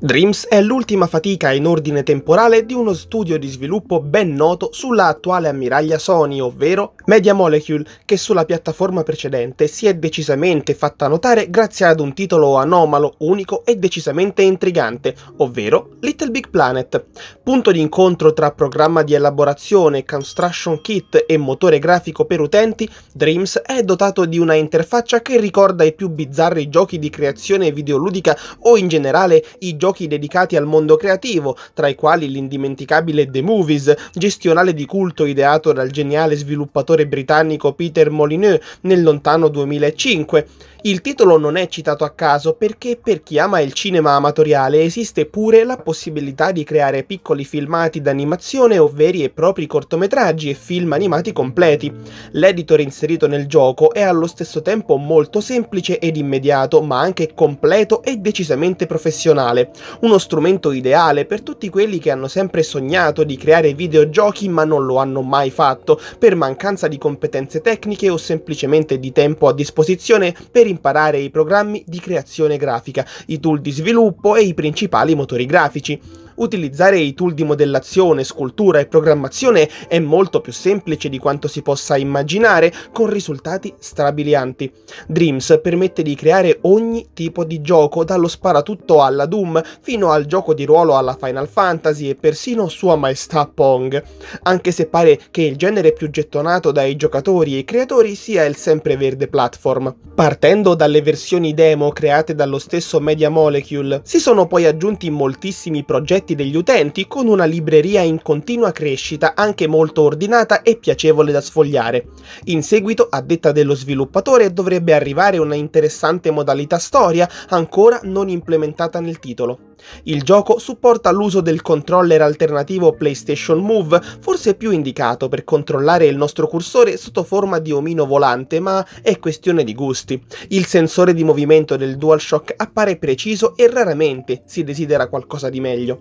Dreams è l'ultima fatica in ordine temporale di uno studio di sviluppo ben noto sulla attuale ammiraglia Sony, ovvero Media Molecule, che sulla piattaforma precedente si è decisamente fatta notare grazie ad un titolo anomalo, unico e decisamente intrigante, ovvero Little Big Planet. Punto di incontro tra programma di elaborazione, construction kit e motore grafico per utenti, Dreams è dotato di una interfaccia che ricorda i più bizzarri giochi di creazione videoludica o in generale i giochi giochi dedicati al mondo creativo, tra i quali l'indimenticabile The Movies, gestionale di culto ideato dal geniale sviluppatore britannico Peter Molyneux nel lontano 2005. Il titolo non è citato a caso perché per chi ama il cinema amatoriale esiste pure la possibilità di creare piccoli filmati d'animazione o veri e propri cortometraggi e film animati completi. L'editor inserito nel gioco è allo stesso tempo molto semplice ed immediato, ma anche completo e decisamente professionale uno strumento ideale per tutti quelli che hanno sempre sognato di creare videogiochi ma non lo hanno mai fatto per mancanza di competenze tecniche o semplicemente di tempo a disposizione per imparare i programmi di creazione grafica, i tool di sviluppo e i principali motori grafici. Utilizzare i tool di modellazione, scultura e programmazione è molto più semplice di quanto si possa immaginare, con risultati strabilianti. Dreams permette di creare ogni tipo di gioco, dallo sparatutto alla Doom, fino al gioco di ruolo alla Final Fantasy e persino Sua Maestà Pong. Anche se pare che il genere più gettonato dai giocatori e creatori sia il sempreverde platform. Partendo dalle versioni demo create dallo stesso Media Molecule, si sono poi aggiunti moltissimi progetti affetti degli utenti con una libreria in continua crescita anche molto ordinata e piacevole da sfogliare. In seguito, a detta dello sviluppatore, dovrebbe arrivare una interessante modalità storia ancora non implementata nel titolo. Il gioco supporta l'uso del controller alternativo PlayStation Move, forse più indicato per controllare il nostro cursore sotto forma di omino volante, ma è questione di gusti. Il sensore di movimento del DualShock appare preciso e raramente si desidera qualcosa di meglio.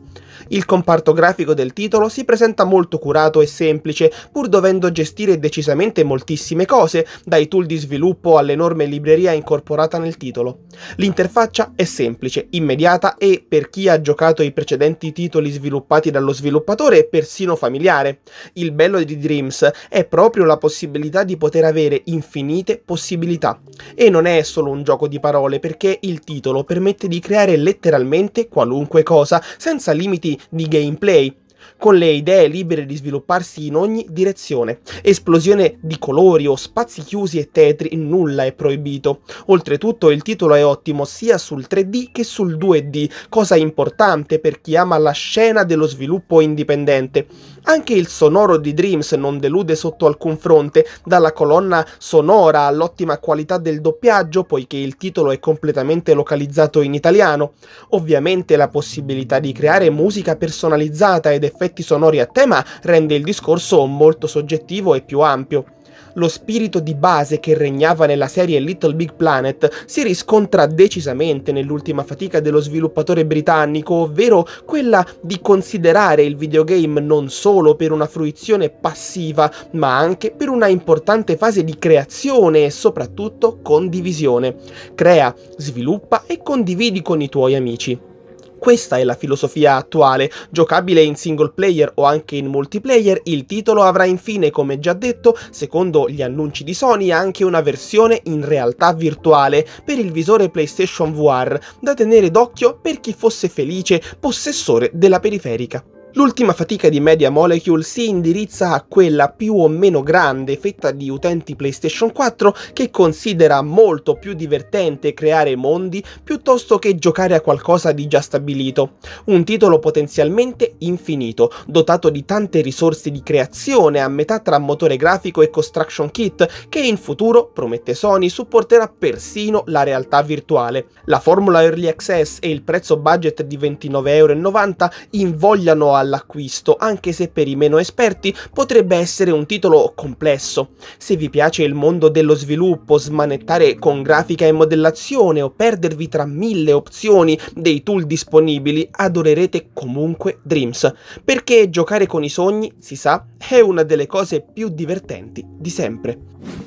Il comparto grafico del titolo si presenta molto curato e semplice, pur dovendo gestire decisamente moltissime cose, dai tool di sviluppo all'enorme libreria incorporata nel titolo. L'interfaccia è semplice, immediata e, per chi ha giocato i precedenti titoli sviluppati dallo sviluppatore, persino familiare. Il bello di Dreams è proprio la possibilità di poter avere infinite possibilità. E non è solo un gioco di parole, perché il titolo permette di creare letteralmente qualunque cosa, senza limiti limiti di gameplay, con le idee libere di svilupparsi in ogni direzione, esplosione di colori o spazi chiusi e tetri, nulla è proibito. Oltretutto il titolo è ottimo sia sul 3D che sul 2D, cosa importante per chi ama la scena dello sviluppo indipendente. Anche il sonoro di Dreams non delude sotto alcun fronte, dalla colonna sonora all'ottima qualità del doppiaggio, poiché il titolo è completamente localizzato in italiano. Ovviamente la possibilità di creare musica personalizzata ed effetti sonori a tema rende il discorso molto soggettivo e più ampio. Lo spirito di base che regnava nella serie Little Big Planet si riscontra decisamente nell'ultima fatica dello sviluppatore britannico, ovvero quella di considerare il videogame non solo per una fruizione passiva, ma anche per una importante fase di creazione e soprattutto condivisione. Crea, sviluppa e condividi con i tuoi amici. Questa è la filosofia attuale, giocabile in single player o anche in multiplayer, il titolo avrà infine, come già detto, secondo gli annunci di Sony, anche una versione in realtà virtuale per il visore PlayStation VR, da tenere d'occhio per chi fosse felice possessore della periferica. L'ultima fatica di Media Molecule si indirizza a quella più o meno grande fetta di utenti PlayStation 4 che considera molto più divertente creare mondi piuttosto che giocare a qualcosa di già stabilito. Un titolo potenzialmente infinito, dotato di tante risorse di creazione a metà tra motore grafico e construction kit che in futuro, promette Sony, supporterà persino la realtà virtuale. La formula Early Access e il prezzo budget di 29,90€ invogliano al all'acquisto, anche se per i meno esperti potrebbe essere un titolo complesso. Se vi piace il mondo dello sviluppo, smanettare con grafica e modellazione o perdervi tra mille opzioni dei tool disponibili, adorerete comunque Dreams, perché giocare con i sogni, si sa, è una delle cose più divertenti di sempre.